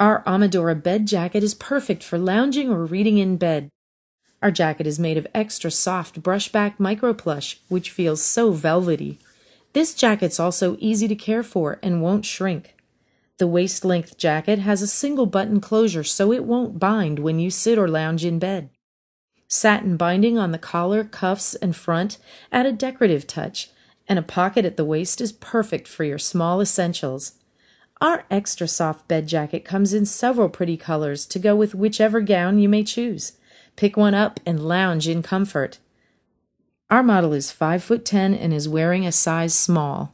Our Amadora bed jacket is perfect for lounging or reading in bed. Our jacket is made of extra soft brushback plush, which feels so velvety. This jacket's also easy to care for and won't shrink. The waist length jacket has a single button closure so it won't bind when you sit or lounge in bed. Satin binding on the collar, cuffs, and front add a decorative touch, and a pocket at the waist is perfect for your small essentials our extra soft bed jacket comes in several pretty colors to go with whichever gown you may choose. Pick one up and lounge in comfort. Our model is 5 foot 10 and is wearing a size small.